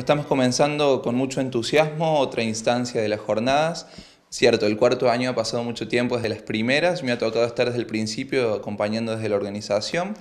estamos comenzando con mucho entusiasmo otra instancia de las jornadas. Cierto, el cuarto año ha pasado mucho tiempo desde las primeras, me ha tocado estar desde el principio acompañando desde la organización.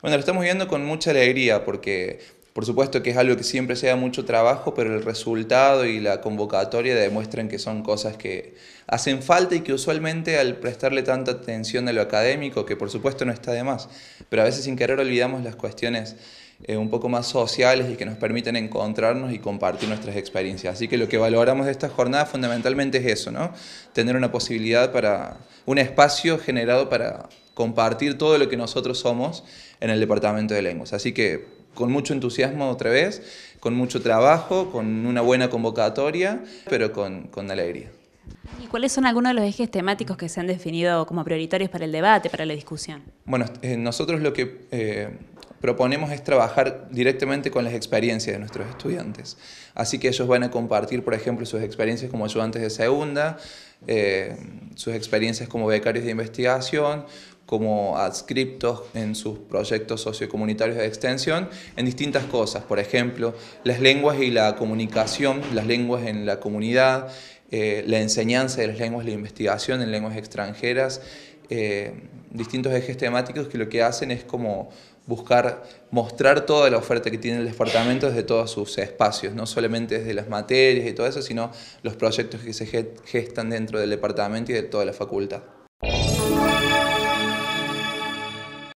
Bueno, lo estamos viendo con mucha alegría porque por supuesto que es algo que siempre sea mucho trabajo, pero el resultado y la convocatoria demuestran que son cosas que hacen falta y que usualmente al prestarle tanta atención a lo académico, que por supuesto no está de más, pero a veces sin querer olvidamos las cuestiones eh, un poco más sociales y que nos permiten encontrarnos y compartir nuestras experiencias. Así que lo que valoramos de esta jornada fundamentalmente es eso, ¿no? Tener una posibilidad para, un espacio generado para compartir todo lo que nosotros somos en el Departamento de Lenguas. Así que con mucho entusiasmo otra vez, con mucho trabajo, con una buena convocatoria, pero con, con alegría. ¿Y cuáles son algunos de los ejes temáticos que se han definido como prioritarios para el debate, para la discusión? Bueno, eh, nosotros lo que... Eh, proponemos es trabajar directamente con las experiencias de nuestros estudiantes. Así que ellos van a compartir, por ejemplo, sus experiencias como ayudantes de segunda, eh, sus experiencias como becarios de investigación, como adscriptos en sus proyectos sociocomunitarios de extensión en distintas cosas, por ejemplo, las lenguas y la comunicación, las lenguas en la comunidad, eh, la enseñanza de las lenguas, la investigación en lenguas extranjeras, eh, distintos ejes temáticos que lo que hacen es como buscar mostrar toda la oferta que tiene el departamento desde todos sus espacios, no solamente desde las materias y todo eso, sino los proyectos que se gestan dentro del departamento y de toda la facultad.